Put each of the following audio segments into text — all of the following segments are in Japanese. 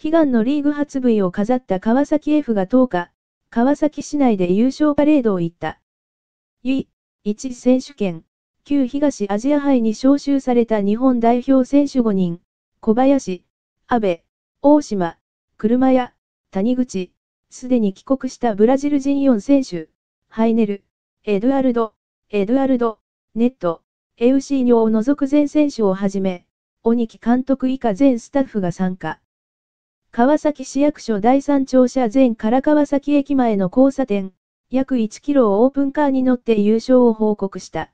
悲願のリーグ初 V を飾った川崎 F が10日、川崎市内で優勝パレードを行った。U1 選手権、旧東アジア杯に招集された日本代表選手5人、小林、安倍、大島、車屋、谷口、すでに帰国したブラジル人4選手、ハイネル、エドゥアルド、エドゥアルド、ネット、エウシーニョを除く全選手をはじめ、鬼木監督以下全スタッフが参加。川崎市役所第3庁舎前から川崎駅前の交差点、約1キロをオープンカーに乗って優勝を報告した。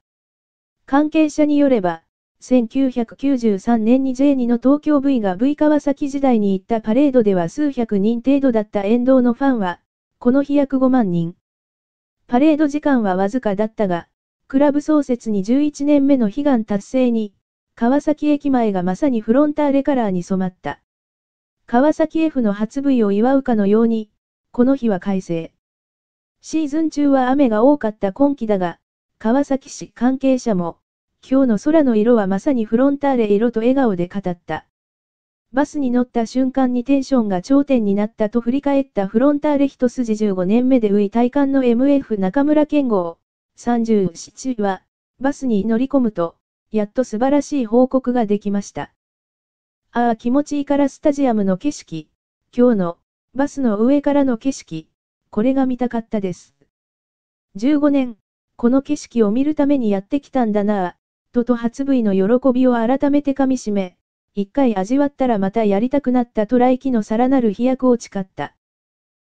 関係者によれば、1993年に J2 の東京 V が V 川崎時代に行ったパレードでは数百人程度だった沿道のファンは、この日約5万人。パレード時間はわずかだったが、クラブ創設に11年目の悲願達成に、川崎駅前がまさにフロンターレカラーに染まった。川崎 F の初 V を祝うかのように、この日は快晴。シーズン中は雨が多かった今季だが、川崎市関係者も、今日の空の色はまさにフロンターレ色と笑顔で語った。バスに乗った瞬間にテンションが頂点になったと振り返ったフロンターレ一筋15年目で上い体感の MF 中村健吾37は、バスに乗り込むと、やっと素晴らしい報告ができました。ああ気持ちいいからスタジアムの景色、今日の、バスの上からの景色、これが見たかったです。15年、この景色を見るためにやってきたんだなあ、とと初位の喜びを改めて噛みしめ、一回味わったらまたやりたくなったトライ機のさらなる飛躍を誓った。